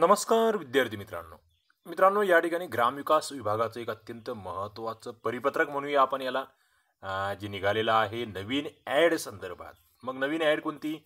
नमस्कार विद्यार्थी मित्रांनो मित्रांनो या ठिकाणी ग्रामविकास विभागाचं एक अत्यंत महत्त्वाचं परिपत्रक म्हणूया आपण याला जे निघालेलं आहे नवीन ॲड संदर्भात मग नवीन ॲड कोणती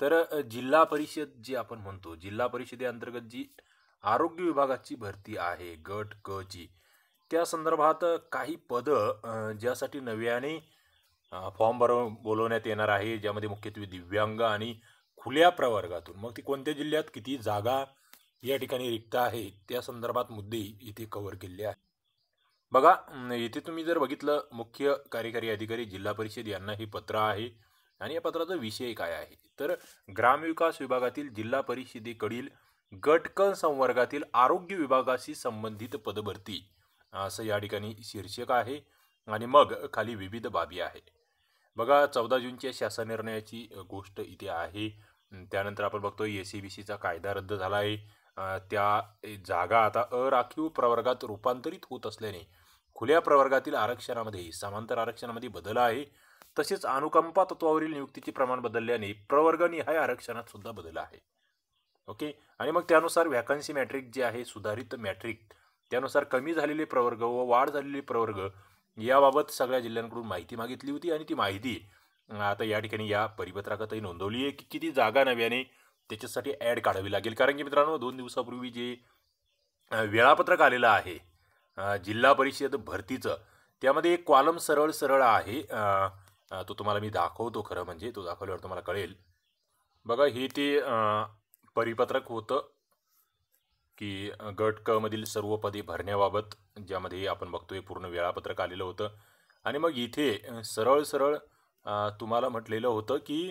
तर जिल्हा परिषद जी आपण म्हणतो जिल्हा परिषदेअंतर्गत जी आरोग्य विभागाची भरती आहे गट क ची त्या संदर्भात काही पदं ज्यासाठी नव्याने फॉर्म भरव बोलवण्यात येणार आहे ज्यामध्ये मुख्यत्वे दिव्यांग आणि खुल्या प्रवर्गातून मग ती कोणत्या जिल्ह्यात किती जागा या ठिकाणी रिक्त आहे त्या संदर्भात मुद्दे इथे कव्हर केले आहेत बघा इथे तुम्ही जर बघितलं मुख्य कार्यकारी अधिकारी जिल्हा परिषद यांना हे पत्र आहे आणि या पत्राचा विषय काय आहे तर ग्रामविकास विभागातील जिल्हा परिषदेकडील गटकन संवर्गातील आरोग्य विभागाशी संबंधित पदभरती असं या ठिकाणी शीर्षक आहे आणि मग खाली विविध बाबी आहे बघा चौदा जूनच्या शासन निर्णयाची गोष्ट इथे आहे त्यानंतर आपण बघतो ए सी बी सीचा कायदा रद्द झाला आहे त्या जागा आता अराखीव प्रवर्गात रूपांतरित होत असल्याने खुल्या प्रवर्गातील आरक्षणामध्ये समांतर आरक्षणामध्ये बदल आहे तसेच अनुकंपा तत्वावरील नियुक्तीचे प्रमाण बदलल्याने प्रवर्गनिहाय आरक्षणात सुद्धा बदल आहे ओके आणि मग त्यानुसार व्हॅकन्सी मॅट्रिक जे आहे सुधारित मॅट्रिक त्यानुसार कमी झालेले प्रवर्ग व वाढ झालेले प्रवर्ग याबाबत सगळ्या जिल्ह्यांकडून माहिती मागितली होती आणि ती माहिती आता या ठिकाणी या परिपत्रकातही नोंदवली आहे की किती जागा नव्याने त्याच्यासाठी ॲड काढावी लागेल कारण की मित्रांनो दोन दिवसापूर्वी जे वेळापत्रक आलेलं आहे जिल्हा परिषद भरतीचं त्यामध्ये एक कॉलम सरळ सरळ आहे तो तुम्हाला मी दाखवतो खरं म्हणजे तो दाखवल्यावर तुम्हाला कळेल बघा हे ते परिपत्रक होतं की गट क मधील सर्व पदे भरण्याबाबत ज्यामध्ये आपण बघतो हे पूर्ण वेळापत्रक आलेलं होतं आणि मग इथे सरळ सरळ तुम्हाला म्हटलेलं होतं की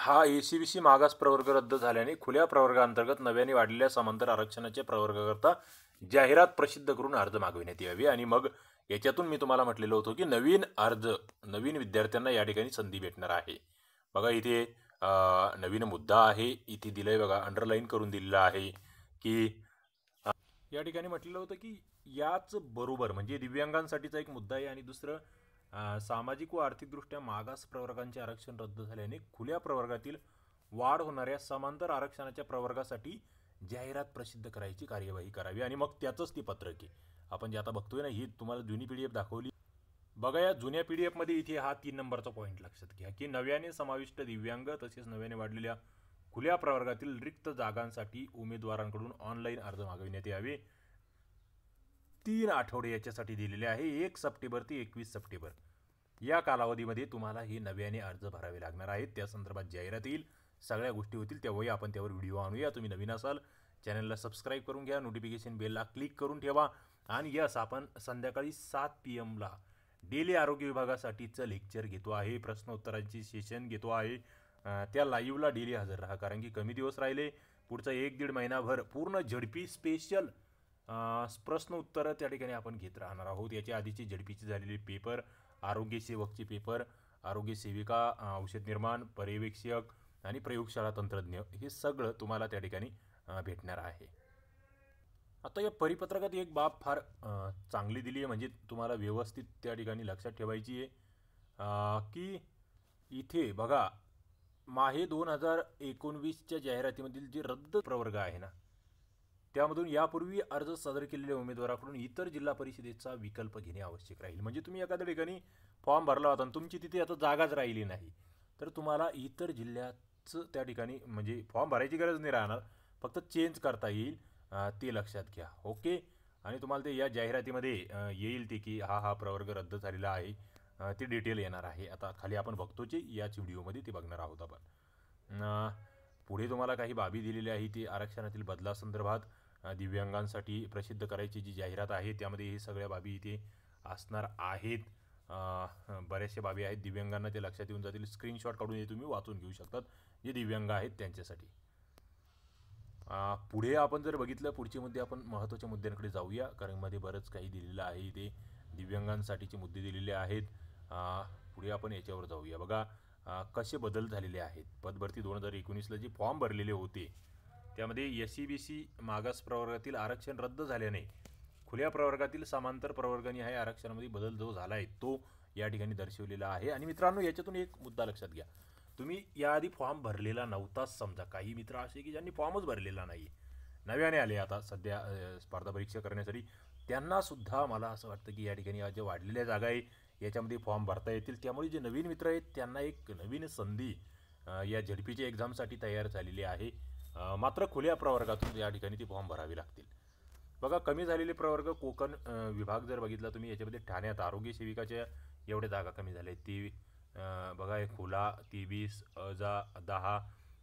हा ए सी बी सी मागास प्रवर्ग रद्द झाल्याने खुल्या प्रवर्गाअंतर्गत नव्याने वाढलेल्या समांतर आरक्षणाच्या प्रवर्गाकरता जाहिरात प्रसिद्ध करून अर्ज मागविण्यात यावी आणि मग याच्यातून मी तुम्हाला म्हटलेलं होतं की नवीन अर्ज नवीन विद्यार्थ्यांना या ठिकाणी संधी भेटणार आहे बघा इथे नवीन मुद्दा आहे इथे दिलं बघा अंडरलाईन करून दिलेला आहे की या ठिकाणी म्हटलेलं होतं की याच बरोबर म्हणजे दिव्यांगांसाठीचा एक मुद्दा आहे आणि दुसरं सामाजिक व आर्थिकदृष्ट्या मागास प्रवर्गांचे आरक्षण रद्द झाल्याने खुल्या प्रवर्गातील वाढ होणाऱ्या समांतर आरक्षणाच्या प्रवर्गासाठी जाहिरात प्रसिद्ध करायची कार्यवाही करावी आणि मग त्याचंच ती पत्रके आपण जे आता बघतोय ना ही तुम्हाला जुनी पी डी एफ दाखवली बघा या जुन्या पी डी एफमध्ये इथे हा तीन नंबरचा पॉईंट लक्षात घ्या की नव्याने समाविष्ट दिव्यांग तसेच नव्याने वाढलेल्या खुल्या प्रवर्गातील रिक्त जागांसाठी उमेदवारांकडून ऑनलाईन अर्ज मागविण्यात यावे तीन आठवडे याच्यासाठी दिलेले आहे एक सप्टेंबर ते एकवीस सप्टेंबर या कालावधीमध्ये तुम्हाला हे नव्याने अर्ज भरावे लागणार आहेत त्या संदर्भात जाहिरात येईल सगळ्या गोष्टी होतील तेव्हाही आपण त्यावर व्हिडिओ आणूया तुम्ही नवीन असाल चॅनलला सबस्क्राईब करून घ्या नोटिफिकेशन बेलला क्लिक करून ठेवा आणि यस आपण संध्याकाळी सात पी एमला डेली आरोग्य विभागासाठीचं लेक्चर घेतो आहे प्रश्नोत्तरांची सेशन घेतो आहे त्या लाईव्हला डेली हजर राहा कारण की कमी दिवस राहिले पुढचा एक दीड महिनाभर पूर्ण झडपी स्पेशल प्रश्न उत्तरं त्या ठिकाणी आपण घेत राहणार आहोत याच्या आधीचे झडपीची झालेले पेपर आरोग्यसेवकचे पेपर आरोग्य सेविका औषध निर्माण पर्यवेक्षक आणि प्रयोगशाळा तंत्रज्ञ हे सगळं तुम्हाला त्या ठिकाणी भेटणार आहे आता या परिपत्रकात एक बाब फार चांगली दिली आहे म्हणजे तुम्हाला व्यवस्थित त्या ठिकाणी लक्षात ठेवायची आहे की इथे बघा माहे दोन हजार एकोणवीसच्या जाहिरातीमधील जे रद्द प्रवर्ग आहे ना त्यामधून यापूर्वी अर्ज सादर केलेल्या उमेदवाराकडून इतर जिल्हा परिषदेचा विकल्प घेणे आवश्यक राहील म्हणजे तुम्ही एखाद्या ठिकाणी फॉर्म भरला होता आणि तुमची तिथे आता जागाच राहिली नाही तर तुम्हाला इतर जिल्ह्याचं त्या ठिकाणी म्हणजे फॉर्म भरायची गरज नाही राहणार फक्त चेंज करता येईल ते लक्षात घ्या ओके आणि तुम्हाला ते या जाहिरातीमध्ये येईल ते की हा हा प्रवर्ग रद्द झालेला आहे ते डिटेल येणार आहे आता खाली आपण बघतो जे याच व्हिडिओमध्ये ते बघणार आहोत आपण पुढे तुम्हाला काही बाबी दिलेल्या आहे ती आरक्षणातील बदलासंदर्भात दिव्यांगांसाठी प्रसिद्ध करायची जी जाहिरात आहे त्यामध्ये हे सगळ्या बाबी इथे असणार आहेत बऱ्याचशा बाबी आहेत दिव्यांगांना ते लक्षात येऊन जातील स्क्रीनशॉट काढून हे तुम्ही वाचून घेऊ शकतात जे दिव्यांग आहेत त्यांच्यासाठी पुढे आपण जर बघितलं पुढचे मुद्दे आपण महत्त्वाच्या मुद्द्यांकडे जाऊया कारण मध्ये बरंच काही दिलेलं आहे इथे दिव्यांगांसाठीचे मुद्दे दिलेले आहेत पुढे आपण याच्यावर जाऊया बघा कसे बदल झालेले आहेत पदभरती दोन हजार एकोणीसला जे फॉर्म भरलेले होते त्यामध्ये एस सी बी सी मागास प्रवर्गातील आरक्षण रद्द झाल्याने खुल्या प्रवर्गातील समांतर प्रवर्गाने आहे आरक्षणामध्ये बदल जो झाला आहे तो या ठिकाणी दर्शवलेला आहे आणि मित्रांनो याच्यातून एक मुद्दा लक्षात घ्या तुम्ही याआधी फॉर्म भरलेला नव्हताच समजा काही मित्र असे की ज्यांनी फॉर्मच भरलेला नाही नव्याने आले आता सध्या स्पर्धा परीक्षा करण्यासाठी त्यांनासुद्धा मला असं वाटतं की या ठिकाणी ज्या वाढलेल्या जागा आहे याच्यामध्ये फॉर्म भरता येतील त्यामुळे जे नवीन मित्र आहेत त्यांना एक नवीन संधी या झडपीच्या एक्झामसाठी तयार झालेली आहे मात्र खुल्या प्रवर्गातून या ठिकाणी ती फॉर्म भरावी लागतील बघा कमी झालेले प्रवर्ग कोकण विभाग जर बघितला तुम्ही याच्यामध्ये ठाण्यात आरोग्य सेविकाच्या एवढ्या जागा कमी झाल्या आहेत ती बघा एक खुला तेवीस अजा दहा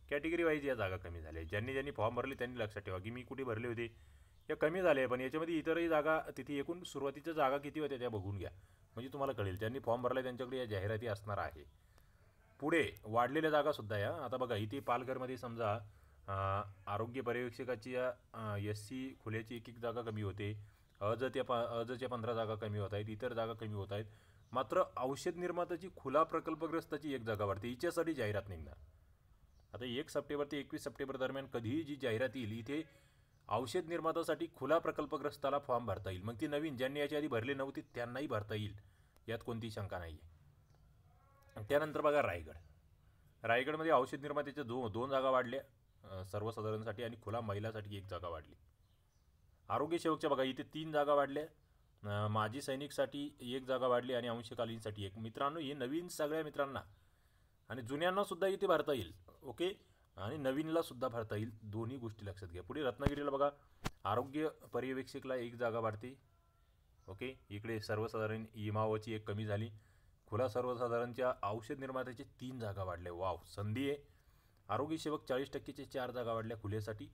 कॅटेगरी वाईज या जागा कमी झाल्या ज्यांनी ज्यांनी फॉर्म भरले त्यांनी लक्षात ठेवा की मी कुठे भरले होते या कमी झाले पण याच्यामध्ये इतरही जागा तिथे एकूण सुरुवातीच्या जागा किती होत्या त्या बघून घ्या म्हणजे तुम्हाला कळेल त्यांनी फॉर्म भरला त्यांच्याकडे या जाहिराती असणार आहे पुढे वाढलेल्या जागासुद्धा या आता बघा इथे पालघरमध्ये समजा आरोग्य पर्यवेक्षकाची या एस सी खुल्याची एक एक जागा कमी होते अजच्या प अजच्या पंधरा जागा कमी होत आहेत इतर जागा कमी होत आहेत मात्र औषध निर्मात्याची खुला प्रकल्पग्रस्ताची एक जागा वाढते हिच्यासाठी जाहिरात निघणार आता एक सप्टेंबर ते एकवीस सप्टेंबर दरम्यान कधीही जी जाहिरात येईल इथे औषध निर्मात्यासाठी खुला प्रकल्पग्रस्ताला फॉर्म भरता येईल मग ती नवीन ज्यांनी याच्या आधी भरले नव्हते त्यांनाही भरता येईल यात कोणतीही शंका नाही आहे त्यानंतर बघा रायगड रायगडमध्ये औषध निर्मात्याच्या दो दोन जागा वाढल्या सर्वसाधारणसाठी आणि खुला महिलासाठी एक जागा वाढली आरोग्यसेवकच्या बघा इथे तीन जागा वाढल्या माजी सैनिकसाठी एक जागा वाढली आणि अंशकालीनसाठी एक मित्रांनो हे नवीन सगळ्या मित्रांना आणि जुन्यांनासुद्धा इथे भरता येईल ओके आणि नवीनलासुद्धा भरता येईल दोन्ही गोष्टी लक्षात घ्या पुढे रत्नागिरीला बघा आरोग्य पर्यवेक्षकला एक जागा वाढते ओके इकडे सर्वसाधारण इमावाची एक कमी झाली खुला सर्वसाधारणच्या औषध निर्मात्याची तीन जागा वाढल्या वाव संधी आहे आरोग्यसेवक चाळीस टक्केचे चार जागा वाढल्या खुल्यासाठी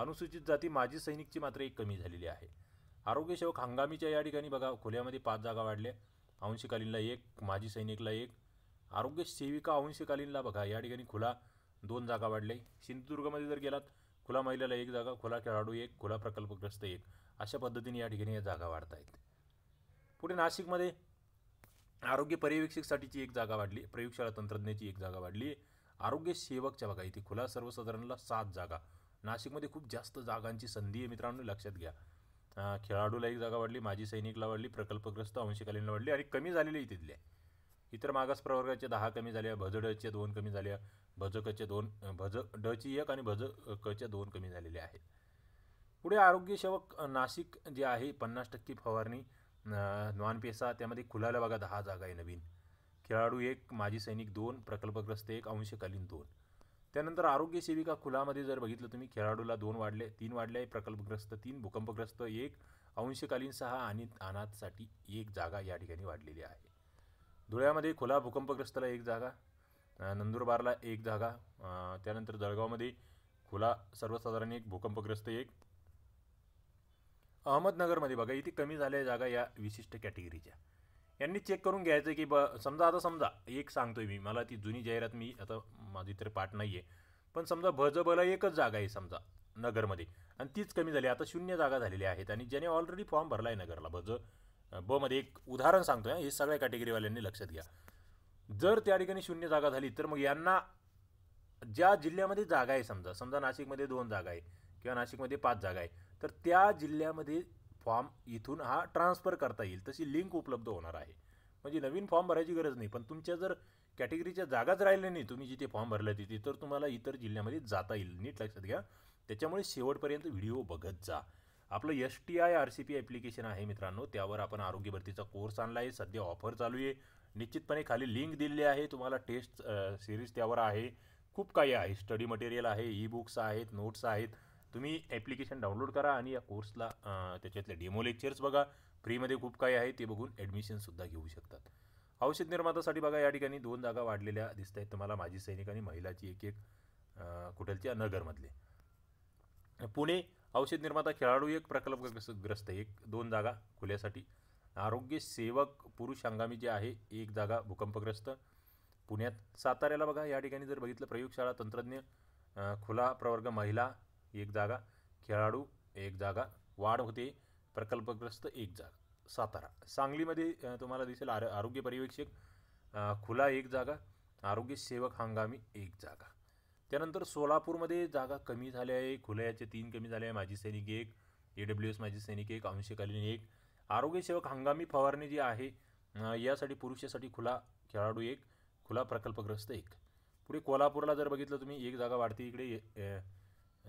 अनुसूचित जाती माजी सैनिकची मात्र एक कमी झालेली आहे आरोग्यसेवक हंगामीच्या या ठिकाणी बघा खुल्यामध्ये पाच जागा वाढल्या अंशकालीनला एक माजी सैनिकला एक आरोग्य सेविका अंशकालीनला बघा या ठिकाणी खुला दोन जागा वाढल्या सिंधुदुर्गमध्ये जर गेलात खुला महिलेला एक जागा खुला खेळाडू एक खुला प्रकल्पग्रस्त एक अशा पद्धतीने या ठिकाणी या जागा वाढत आहेत पुढे नाशिकमध्ये आरोग्य पर्यवेक्षकसाठीची एक जागा वाढली प्रयोगशाळा तंत्रज्ञाची एक जागा वाढली आरोग्य सेवकच्या बघा इथे खुला सर्वसाधारणला सात जागा नाशिकमध्ये खूप जास्त जागांची संधी आहे मित्रांनो लक्षात घ्या खेळाडूला एक जागा वाढली माजी सैनिकला वाढली प्रकल्पग्रस्त अंशकालीनला वाढली आणि कमी झालेली इथे इतर मागास प्रवर्गाचे दहा कमी झाल्या भज डचे दोन कमी झाल्या भजकचे दोन भज डची एक आणि भज कच्या दोन कमी झालेले आहेत पुढे आरोग्यसेवक नाशिक जे आहे पन्नास टक्के फवारणी नॉन पेसा त्यामध्ये खुलाला बघा दहा जागा आहे नवीन खेळाडू एक माजी सैनिक दोन प्रकल्पग्रस्त एक अंशकालीन दोन त्यानंतर आरोग्य सेविका खुलामध्ये जर बघितलं तुम्ही खेळाडूला दोन वाढले तीन वाढले प्रकल्पग्रस्त तीन भूकंपग्रस्त एक अंशकालीन सहा आणि अनाथसाठी एक जागा या ठिकाणी वाढलेली आहे धुळ्यामध्ये खुला भूकंपग्रस्तला एक जागा नंदुरबारला एक जागा त्यानंतर जळगावमध्ये खुला सर्वसाधारण एक भूकंपग्रस्त एक अहमदनगरमध्ये बघा इथे कमी झाल्या जागा या विशिष्ट कॅटेगरीच्या यांनी चेक करून घ्यायचं की ब समजा आता समजा एक सांगतोय मी मला ती जुनी जाहिरात मी आता माझी तर पाठ नाही आहे पण समजा भजबला एकच जागा आहे समजा नगरमध्ये आणि तीच कमी झाली आता शून्य जागा झालेली आहेत आणि ज्याने ऑलरेडी फॉर्म भरला आहे नगरला भज बमध्ये एक उदाहरण सांगतो हे सगळ्या कॅटेगरीवाल्यांनी लक्षात घ्या जर त्या ठिकाणी शून्य जागा झाली तर मग यांना ज्या जिल्ह्यामध्ये जागा आहे समजा समजा नाशिकमध्ये दोन जागा आहे किंवा नाशिकमध्ये पाच जागा आहे तर त्या जिल्ह्यामध्ये फॉर्म इथून हा ट्रान्सफर करता येईल तशी लिंक उपलब्ध होणार आहे म्हणजे नवीन फॉर्म भरायची गरज नाही पण तुमच्या जर कॅटेगरीच्या जागाच राहिल्या नाही तुम्ही जिथे फॉर्म भरला तिथे तर तुम्हाला इतर जिल्ह्यामध्ये जाता येईल नीट लक्षात घ्या त्याच्यामुळे शेवटपर्यंत व्हिडिओ बघत जा आपलं S T I R C P application आहे मित्रांनो त्यावर आपण आरोग्य भरतीचा कोर्स आणला आहे सध्या ऑफर चालू आहे निश्चितपणे खाली लिंक दिलेली आहे तुम्हाला टेस्ट सिरीज त्यावर आहे खूप काही आहे स्टडी मटेरियल आहे ई बुक्स आहेत नोट्स आहेत तुम्ही ॲप्लिकेशन डाउनलोड करा आणि या कोर्सला त्याच्यातले डेमो लेक्चर्स बघा फ्रीमध्ये खूप काही आहे ते बघून ॲडमिशनसुद्धा घेऊ शकतात औषध निर्मातासाठी बघा या ठिकाणी दोन जागा वाढलेल्या दिसत आहेत तुम्हाला माजी सैनिक आणि महिलाची एक एक कुठलच्या नगरमधले पुणे औषध निर्माता खेळाडू एक प्रकल्पग्रस्त एक दोन जागा खुल्यासाठी आरोग्य सेवक पुरुष हंगामी जे आहे एक जागा भूकंपग्रस्त पुण्यात साताऱ्याला बघा या ठिकाणी जर बघितलं प्रयोगशाळा तंत्रज्ञ खुला प्रवर्ग महिला एक जागा खेळाडू एक जागा वाढ होते प्रकल्पग्रस्त एक जागा सातारा सांगलीमध्ये तुम्हाला दिसेल आर आरोग्य पर्यवेक्षक खुला एक जागा आरोग्य सेवक हंगामी एक जागा त्यानंतर सोलापूरमध्ये जागा कमी झाल्या आहे खुल्याचे तीन कमी झाले आहे माजी सैनिक एक ए डब्ल्यू एस माजी सैनिक एक अंशकालीन एक आरोग्यसेवक हंगामी फवारणी जी आहे यासाठी पुरुषासाठी खुला खेळाडू एक खुला प्रकल्पग्रस्त एक पुढे कोल्हापूरला जर बघितलं तुम्ही एक जागा वाढते इकडे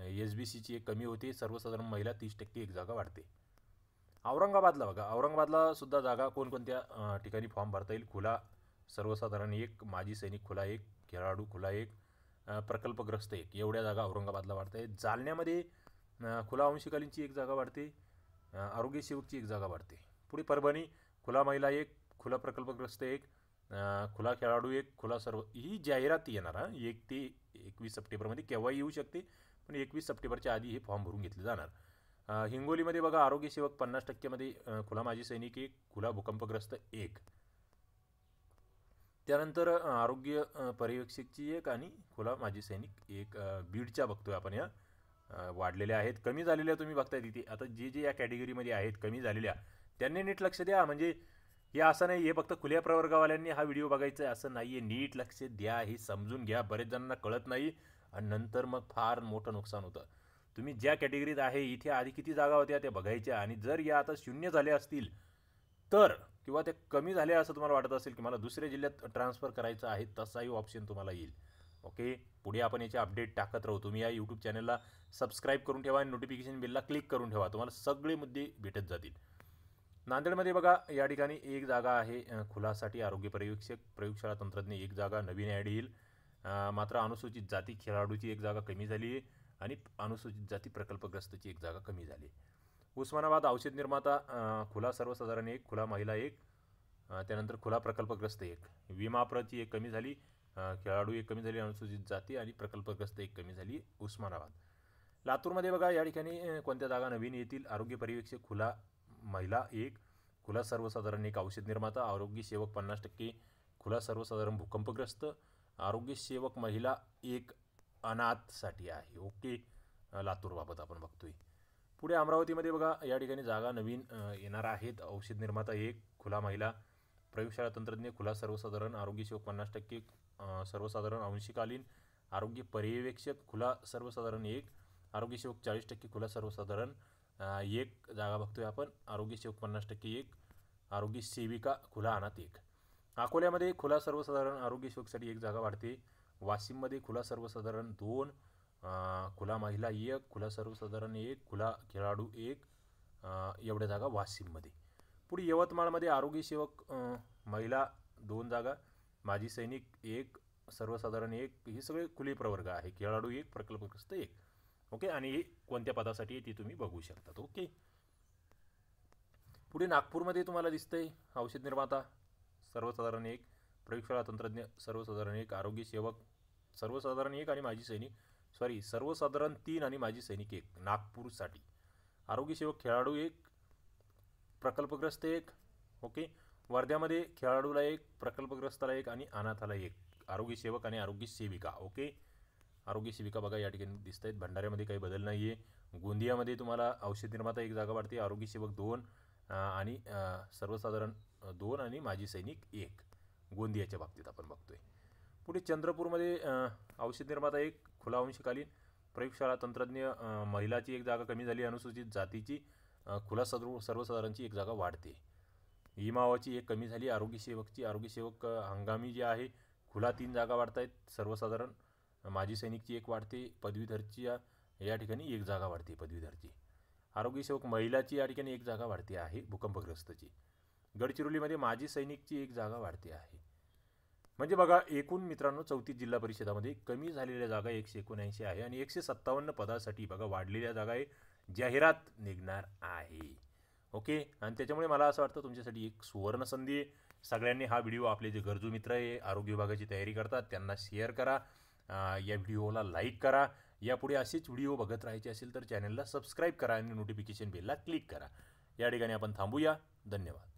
एस बी सीची एक कमी होते सर्वसाधारण महिला तीस टक्के एक जागा वाढते औरंगाबादला बघा औरंगाबादला सुद्धा जागा कोणकोणत्या ठिकाणी फॉर्म भरता येईल खुला सर्वसाधारण एक माजी सैनिक खुला एक खेळाडू खुला एक प्रकल्पग्रस्त एक एवढ्या जागा औरंगाबादला वाढत आहेत जालन्यामध्ये खुला अंशकालीनची एक जागा वाढते आरोग्य सेवकची एक जागा वाढते पुढे परभणी खुला महिला एक खुला प्रकल्पग्रस्त एक खुला खेळाडू एक खुला सर्व ही जाहिरात येणार हां एक ते एकवीस सप्टेंबरमध्ये केव्हाही येऊ शकते पण एकवीस सप्टेंबरच्या आधी हे फॉर्म भरून घेतले जाणार हिंगोलीमध्ये बघा आरोग्यसेवक पन्नास टक्केमध्ये खुला माजी सैनिक एक खुला भूकंपग्रस्त एक त्यानंतर आरोग्य पर्यवेक्षकची एक आणि खुला माजी सैनिक एक बीडच्या बघतोय आपण या वाढलेल्या आहेत कमी झालेल्या तुम्ही बघताय तिथे आता जे जे या कॅटेगरीमध्ये आहेत कमी झालेल्या त्यांनी नीट लक्ष द्या म्हणजे हे असं नाही हे फक्त खुल्या प्रवर्गावाल्यांनी हा व्हिडिओ बघायचा आहे असं नाही आहे नीट लक्ष द्या हे समजून घ्या बरेच जणांना कळत नाही आणि नंतर मग फार मोठं नुकसान होतं तुम्ही ज्या कॅटेगरीत आहे इथे आधी किती जागा होत्या त्या बघायच्या आणि जर या आता शून्य झाल्या असतील तर किंवा ते कमी झाले असं तुम्हाला वाटत असेल की मला दुसऱ्या जिल्ह्यात ट्रान्सफर करायचं आहे तसाही ऑप्शन तुम्हाला येईल ओके पुढे आपण याचे अपडेट टाकत राहू तुम्ही या यूट्यूब चॅनलला सबस्क्राईब करून ठेवा आणि नोटिफिकेशन बिलला क्लिक करून ठेवा तुम्हाला सगळे मुद्दे भेटत जातील नांदेडमध्ये बघा या ठिकाणी एक जागा आहे खुलासाठी आरोग्य पर्यवेक्षक प्रयोगशाळा तंत्रज्ञ एक जागा नवीन ॲड येईल मात्र अनुसूचित जाती खेळाडूची एक जागा कमी झाली आहे आणि अनुसूचित जाती प्रकल्पग्रस्तची एक जागा कमी झाली उस्मानाबाद औषध निर्माता खुला सर्वसाधारण एक खुला महिला एक त्यानंतर खुला प्रकल्पग्रस्त एक विमाप्रची एक कमी झाली खेळाडू एक कमी झाली अनुसूचित जाती आणि प्रकल्पग्रस्त एक कमी झाली उस्मानाबाद लातूरमध्ये बघा या ठिकाणी कोणत्या जागा नवीन येतील आरोग्य पर्यवेक्षक खुला महिला एक खुला सर्वसाधारण एक औषध निर्माता आरोग्य सेवक पन्नास टक्के खुला सर्वसाधारण भूकंपग्रस्त आरोग्यसेवक महिला एक अनाथसाठी आहे ओके लातूरबाबत आपण बघतोय पुढे अमरावतीमध्ये बघा या ठिकाणी जागा नवीन येणार आहेत औषध निर्माता एक खुला महिला प्रयोगशाळा तंत्रज्ञ खुला सर्वसाधारण आरोग्यसेवक पन्नास टक्के सर्वसाधारण अंशिकालीन आरोग्य पर्यवेक्षक खुला सर्वसाधारण एक आरोग्यसेवक चाळीस टक्के खुला सर्वसाधारण एक जागा बघतोय आपण आरोग्यसेवक पन्नास टक्के एक आरोग्य सेविका खुला अनाथ एक अकोल्यामध्ये खुला सर्वसाधारण आरोग्य सेवकसाठी एक जागा वाढते वाशिममध्ये खुला सर्वसाधारण दोन खुला महिला एक खुला सर्वसाधारण एक खुला खेळाडू एक एवढ्या जागा वाशिममध्ये पुढे यवतमाळमध्ये आरोग्यसेवक महिला दोन जागा माजी सैनिक एक सर्वसाधारण एक हे सगळे खुले प्रवर्ग आहे खेळाडू एक प्रकल्पग्रस्त एक ओके आणि हे कोणत्या पदासाठी ते तुम्ही बघू शकतात ओके पुढे नागपूरमध्ये तुम्हाला दिसतंय औषध निर्माता सर्वसाधारण एक प्रयोगशाळा तंत्रज्ञ सर्वसाधारण एक आरोग्य सेवक सर्वसाधारण एक आणि माजी सैनिक सॉरी सर्वसाधारण तीन आणि माजी सैनिक एक नागपूरसाठी आरोग्यसेवक खेळाडू एक प्रकल्पग्रस्त एक ओके वर्ध्यामध्ये खेळाडूला एक प्रकल्पग्रस्ताला एक आणि अनाथाला एक आरोग्यसेवक आणि आरोग्य सेविका ओके आरोग्य सेविका बघा या ठिकाणी दिसत आहेत भंडाऱ्यामध्ये काही बदल नाही आहे गोंदियामध्ये तुम्हाला औषध निर्माता एक जागा वाढते आरोग्यसेवक दोन आणि सर्वसाधारण दोन आणि माजी सैनिक एक गोंदियाच्या बाबतीत आपण बघतोय पुढे चंद्रपूरमध्ये औषध निर्माता एक खुला अंशकालीन प्रयोगशाळा तंत्रज्ञ महिलाची एक जागा कमी झाली अनुसूचित जातीची खुला सर्व सर्वसाधारणची एक जागा वाढते इमावाची एक कमी झाली आरोग्यसेवकची आरोग्यसेवक हंगामी जे आहे खुला तीन जागा वाढत आहेत सर्वसाधारण माजी सैनिकची एक वाढते पदवीधरची या ठिकाणी एक जागा वाढते पदवीधरची आरोग्यसेवक महिलाची या ठिकाणी एक जागा वाढते आहे भूकंपग्रस्तची गडचिरोलीमध्ये माजी सैनिकची एक जागा वाढते आहे म्हणजे बघा एकूण मित्रांनो चौथी जिल्हा परिषदामध्ये कमी झालेल्या जागा एकशे एकोणऐंशी आहे आणि एकशे सत्तावन्न पदासाठी बघा वाढलेल्या जागा आहे जाहिरात निघणार आहे ओके आणि त्याच्यामुळे मला असं वाटतं तुमच्यासाठी एक सुवर्ण संधी आहे सगळ्यांनी हा व्हिडिओ आपले जे गरजू मित्र आहे आरोग्य विभागाची तयारी करतात त्यांना शेअर करा या व्हिडिओला लाईक करा यापुढे असेच व्हिडिओ बघत राहायचे असेल तर चॅनलला सबस्क्राईब करा आणि नोटिफिकेशन बेलला क्लिक करा या ठिकाणी आपण थांबूया धन्यवाद